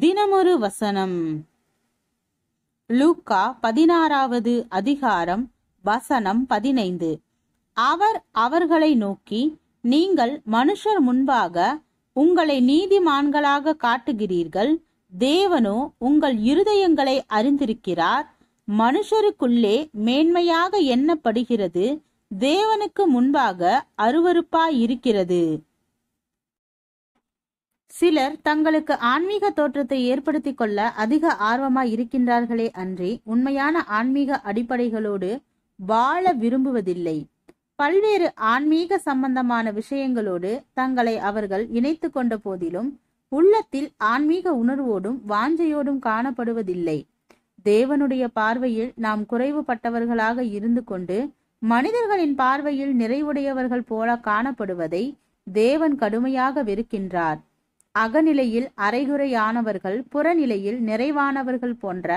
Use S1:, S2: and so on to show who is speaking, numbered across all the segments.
S1: தினமொரு வசனம் லூக்கா பதினாறாவது அதிகாரம் வசனம் பதினைந்து அவர் அவர்களை நோக்கி நீங்கள் மனுஷர் முன்பாக உங்களை நீதிமான்களாக காட்டுகிறீர்கள் தேவனோ உங்கள் இருதயங்களை அறிந்திருக்கிறார் மனுஷருக்குள்ளே மேன்மையாக எண்ணப்படுகிறது தேவனுக்கு முன்பாக அருவறுப்பாயிருக்கிறது இருக்கிறது சிலர் தங்களுக்கு ஆன்மீக தோற்றத்தை ஏற்படுத்திக் கொள்ள அதிக ஆர்வமாய் இருக்கின்றார்களே அன்றி உண்மையான ஆன்மீக அடிப்படைகளோடு வாழ விரும்புவதில்லை பல்வேறு ஆன்மீக சம்பந்தமான விஷயங்களோடு தங்களை அவர்கள் இணைத்து கொண்ட போதிலும் உள்ளத்தில் ஆன்மீக உணர்வோடும் வாஞ்சையோடும் காணப்படுவதில்லை தேவனுடைய பார்வையில் நாம் குறைவுபட்டவர்களாக இருந்து கொண்டு மனிதர்களின் பார்வையில் நிறைவுடையவர்கள் போல காணப்படுவதை தேவன் கடுமையாக வெறுக்கின்றார் அகநிலையில் அரைகுறையானவர்கள் புறநிலையில் நிறைவானவர்கள் போன்ற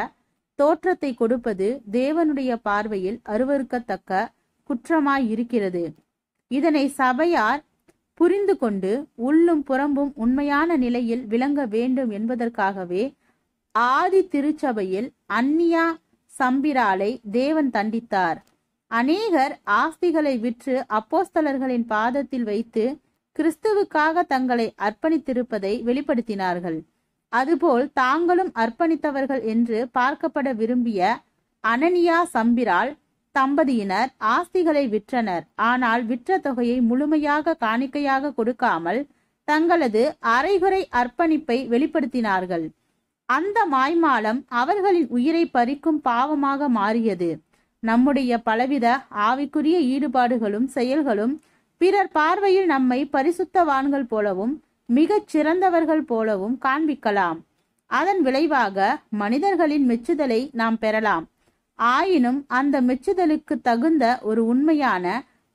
S1: தோற்றத்தை கொடுப்பது தேவனுடைய பார்வையில் அருவறுக்கத்தக்க குற்றமாயிருக்கிறது இதனை சபையார் புரிந்து கொண்டு உள்ளும் புறம்பும் உண்மையான நிலையில் விளங்க வேண்டும் என்பதற்காகவே ஆதி திருச்சபையில் அந்நியா சம்பிராலை தேவன் தண்டித்தார் அநேகர் ஆஸ்திகளை விற்று அப்போஸ்தலர்களின் பாதத்தில் வைத்து கிறிஸ்துவுக்காக தங்களை அர்ப்பணித்திருப்பதை வெளிப்படுத்தினார்கள் அதுபோல் தாங்களும் அர்ப்பணித்தவர்கள் என்று பார்க்கப்பட விரும்பிய அனனியா சம்பிரால் தம்பதியினர் ஆஸ்திகளை விற்றனர் ஆனால் விற்ற தொகையை முழுமையாக காணிக்கையாக கொடுக்காமல் தங்களது அரைகுறை அர்ப்பணிப்பை வெளிப்படுத்தினார்கள் அந்த மாய்மாலம் அவர்களின் உயிரை பறிக்கும் பாவமாக மாறியது நம்முடைய பலவித ஆவிக்குரிய ஈடுபாடுகளும் செயல்களும் பிறர் பார்வையில் நம்மை பரிசுத்தவான்கள் போலவும் மிகச் சிறந்தவர்கள் போலவும் காண்பிக்கலாம் அதன் விளைவாக மனிதர்களின் மெச்சுதலை நாம் பெறலாம் ஆயினும் அந்த மெச்சுதலுக்கு தகுந்த ஒரு உண்மையான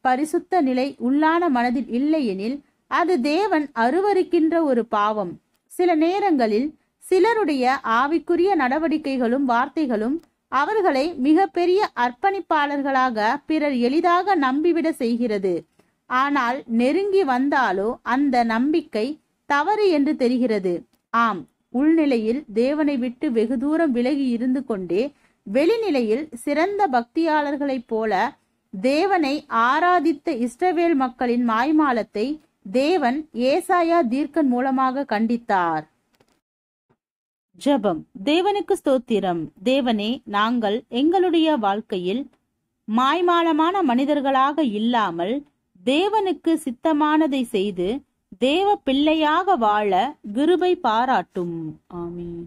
S1: பரிசுத்த நிலை உள்ளான மனதில் இல்லையெனில் அது தேவன் அருவருக்கின்ற ஒரு பாவம் சில நேரங்களில் சிலருடைய ஆவிக்குரிய நடவடிக்கைகளும் வார்த்தைகளும் அவர்களை மிகப்பெரிய அர்ப்பணிப்பாளர்களாக பிறர் எளிதாக நம்பிவிட செய்கிறது ஆனால் நெருங்கி வந்தாலோ அந்த நம்பிக்கை தவறு என்று தெரிகிறது ஆம் உள்நிலையில் தேவனை விட்டு வெகு தூரம் விலகி இருந்து கொண்டே வெளிநிலையில் சிறந்த பக்தியாளர்களைப் போல தேவனை ஆராதித்த இஸ்ரவேல் மக்களின் மாய்மாலத்தை தேவன் ஏசாயா தீர்க்கன் மூலமாக கண்டித்தார் ஜபம் தேவனுக்கு ஸ்தோத்திரம் தேவனே நாங்கள் எங்களுடைய வாழ்க்கையில் மாய்மாலமான மனிதர்களாக இல்லாமல் தேவனுக்கு சித்தமானதை செய்து தேவ பிள்ளையாக வாழ கிருபை பாராட்டும் ஆமீன்